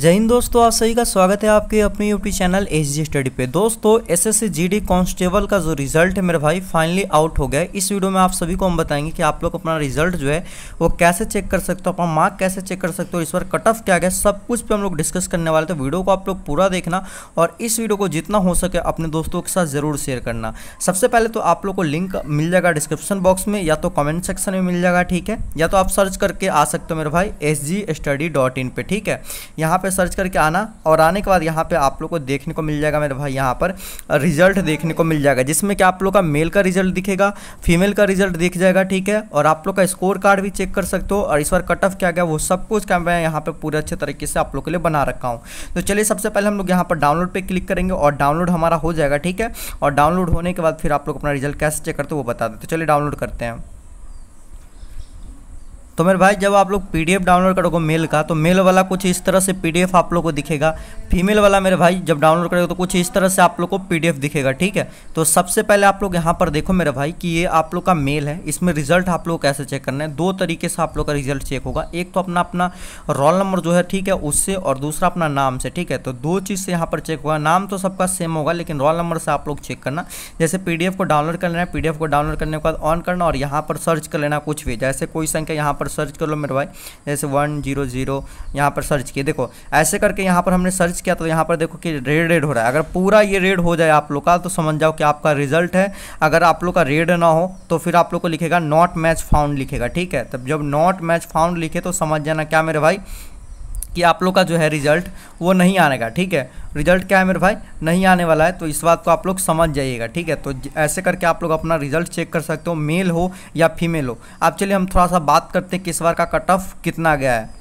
जय हिंद दोस्तों आप सभी का स्वागत है आपके अपने YouTube channel S G study पे दोस्तों S S C G D constable का जो रिजल्ट है मेरे भाई फाइनली आउट हो गया इस वीडियो में आप सभी को हम बताएंगे कि आप लोग अपना रिजल्ट जो है वो कैसे चेक कर सकते हो अपना मार्क कैसे चेक कर सकते हो इस बार कट ऑफ क्या गया सब कुछ पे हम लोग डिस्कस करने वाले थे तो वीडियो को आप लोग पूरा देखना और इस वीडियो को जितना हो सके अपने दोस्तों के साथ ज़रूर शेयर करना सबसे पहले तो आप लोग को लिंक मिल जाएगा डिस्क्रिप्शन बॉक्स में या तो कॉमेंट सेक्शन में मिल जाएगा ठीक है या तो आप सर्च करके आ सकते हो मेरे भाई S G study dot in पर ठीक है यहाँ पर पे सर्च करके आना और आने के बाद यहाँ पे आप लोग को देखने को मिल जाएगा मेरे भाई यहाँ पर रिजल्ट देखने को मिल जाएगा जिसमें कि आप लोग का मेल का रिजल्ट दिखेगा फीमेल का रिजल्ट दिख जाएगा ठीक है और आप लोग का स्कोर कार्ड भी चेक कर सकते हो और इस बार कट ऑफ क्या गया वो सब कुछ क्या मैं यहाँ पर पूरे अच्छे तरीके से आप लोग के लिए बना रखा हूँ तो चलिए सबसे पहले हम लोग यहाँ पर डाउनलोड पर क्लिक करेंगे और डाउनलोड हमारा हो जाएगा ठीक है और डाउनलोड होने के बाद फिर आप लोग अपना रिजल्ट कैसे चेक करते हो वो बता देते चलिए डाउनलोड करते हैं तो मेरे भाई जब आप लोग पी डाउनलोड करोगे मेल का तो मेल वाला कुछ इस तरह से पी आप लोग को दिखेगा फीमेल वाला मेरे भाई जब डाउनलोड करोगे तो कुछ इस तरह से आप लोग को पी दिखेगा ठीक है तो सबसे पहले आप लोग यहाँ पर देखो मेरे भाई कि ये आप लोग का मेल है इसमें रिजल्ट आप लोग कैसे चेक करना है दो तरीके से आप लोग का रिजल्ट चेक होगा एक तो अपना अपना रोल नंबर जो है ठीक है उससे और दूसरा अपना नाम से ठीक है तो दो चीज़ से यहाँ पर चेक होगा नाम तो सबका सेम होगा लेकिन रोल नंबर से आप लोग चेक करना जैसे पी को डाउनलोड कर लेना है पी को डाउनलोड करने के बाद ऑन करना और यहाँ पर सर्च कर लेना कुछ भी जैसे कोई संख्या यहाँ पर पर सर्च कर लो मेरे भाई जैसे वन जीरो जीरो यहाँ पर सर्च किए देखो ऐसे करके यहाँ पर हमने सर्च किया तो यहाँ पर देखो कि रेड रेड हो रहा है अगर पूरा ये रेड हो जाए आप लोग का तो समझ जाओ कि आपका रिजल्ट है अगर आप लोग का रेड ना हो तो फिर आप लोग को लिखेगा नॉट मैच फाउंड लिखेगा ठीक है तब जब नॉट मैच फाउंड लिखे तो समझ जाना क्या मेरे भाई कि आप लोग का जो है रिजल्ट वो नहीं आने का ठीक है रिजल्ट क्या है मेरे भाई नहीं आने वाला है तो इस बात को आप लोग समझ जाइएगा ठीक है तो ऐसे करके आप लोग अपना रिजल्ट चेक कर सकते हो मेल हो या फीमेल हो आप चलिए हम थोड़ा सा बात करते हैं कि इस बार का कट ऑफ कितना गया है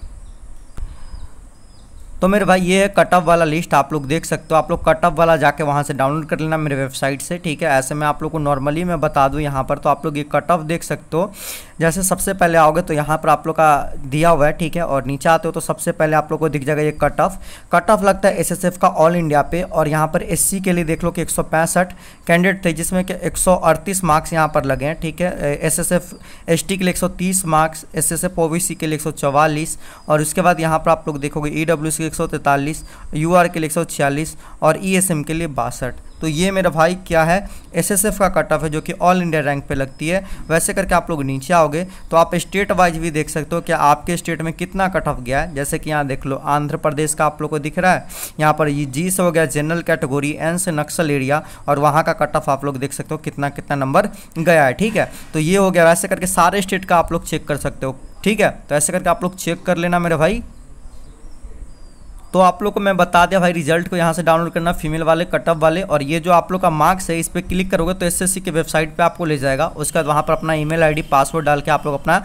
तो मेरे भाई ये है कट ऑफ वाला लिस्ट आप लोग देख सकते हो आप लोग कट ऑफ वाला जाके वहाँ से डाउनलोड कर लेना मेरे वेबसाइट से ठीक है ऐसे मैं आप लोग को नॉर्मली मैं बता दूँ यहाँ पर तो आप लोग ये कट ऑफ देख सकते हो जैसे सबसे पहले आओगे तो यहाँ पर आप लोग का दिया हुआ है ठीक है और नीचे आते हो तो सबसे पहले आप लोग को दिख जाएगा ये कट ऑफ कट ऑफ लगता है एस का ऑल इंडिया पे और यहाँ पर एस के लिए देख लो कि एक कैंडिडेट थे जिसमें कि एक मार्क्स यहाँ पर लगे हैं ठीक है एस एस एफ के लिए एक मार्क्स एस एस एफ के लिए एक और उसके बाद यहाँ पर आप लोग देखोगे ई e डब्ल्यू के लिए एक सौ के लिए एक और ई e के लिए बासठ तो ये मेरा भाई क्या है एसएसएफ का कट ऑफ है जो कि ऑल इंडिया रैंक पे लगती है वैसे करके आप लोग नीचे आओगे तो आप स्टेट वाइज भी देख सकते हो कि आपके स्टेट में कितना कट ऑफ गया है जैसे कि यहाँ देख लो आंध्र प्रदेश का आप लोग को दिख रहा है यहाँ पर ये जी से हो गया जनरल कैटेगोरी एन से नक्सल एरिया और वहाँ का कट ऑफ आप लोग देख सकते हो कितना कितना नंबर गया है ठीक है तो ये हो गया वैसे करके सारे स्टेट का आप लोग चेक कर सकते हो ठीक है तो ऐसे करके आप लोग चेक कर लेना मेरे भाई तो आप लोग को मैं बता दिया भाई रिजल्ट को यहाँ से डाउनलोड करना फीमेल वाले कटअप वाले और ये जो आप लोग का मार्क्स है इस पर क्लिक करोगे तो एसएससी की वेबसाइट पर आपको ले जाएगा उसके बाद वहाँ पर अपना ईमेल आईडी पासवर्ड डाल के आप लोग अपना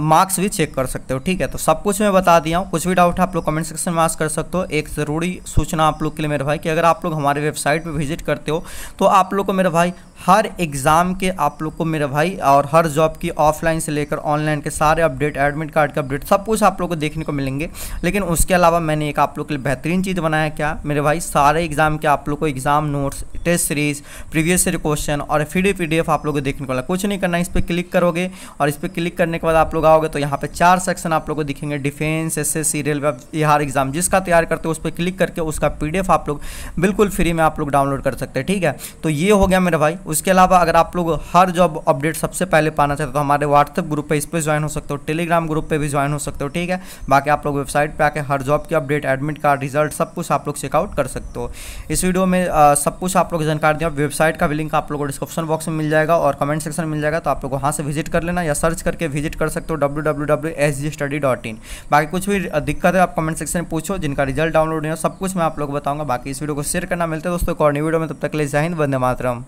मार्क्स भी चेक कर सकते हो ठीक है तो सब कुछ मैं बता दिया हूँ कुछ भी डाउट आप लोग कमेंट सेक्शन में आस कर सकते हो एक ज़रूरी सूचना आप लोग के लिए मेरे भाई कि अगर आप लोग हमारे वेबसाइट पर विजिट करते हो तो आप लोग को मेरे भाई हर एग्ज़ाम के आप लोग को मेरे भाई और हर जॉब की ऑफलाइन से लेकर ऑनलाइन के सारे अपडेट एडमिट कार्ड के अपडेट सब कुछ आप लोग को देखने को मिलेंगे लेकिन उसके अलावा मैंने एक आप लोग के लिए बेहतरीन चीज़ बनाया क्या मेरे भाई सारे एग्ज़ाम के आप लोग को exam notes test series previous year question और पी आप लोग को देखने को मिला कुछ नहीं करना इस पर क्लिक करोगे और इस पर क्लिक करने के बाद आप लोग लगाओगे तो यहाँ पे चार सेक्शन आप लोगों को दिखेंगे defence SSC railway Bihar exam जिसका तैयार करते हो उस पर क्लिक करके उसका पीडीएफ आप लोग बिल्कुल फ्री में आप लोग डाउनलोड कर सकते हैं ठीक है तो ये हो गया मेरे भाई उसके अलावा अगर आप लोग हर जॉब अपडेट सबसे पहले पाना चाहते हो तो हमारे व्हाट्सएप ग्रुप पर इस पर ज्वाइन हो सकते हो टेलीग्राम ग्रुप पर भी ज्वाइन हो सकते हो ठीक है बाकी आप लोग वेबसाइट पर आकर हर जॉब की अपडेट एडमिट कार्ड रिजल्ट सब कुछ आप लोग चेकआउट कर सकते हो इस वीडियो में आ, सब कुछ आप लोग जानकारी दिया वेबसाइट का भी लिंक आप लोगों को डिस्क्रिप्शन बॉक्स में मिल जाएगा और कमेंट सेक्शन में मिल जाएगा तो आप लोग वहाँ से विजिट कर लेना या सर्च करके विजिट कर सकते हो W S G study dot in बाकी कुछ भी दिक्कत है आप कमेंट सेक्शन में पूछो जिनका रिजल्ट डाउनलोड नहीं हो सब कुछ मैं आप लोग बताऊंगा बाकी इस वीडियो को शेयर करना मिलता है दोस्तों और वीडियो में तब तक ले जाहिंद वंदे मातरम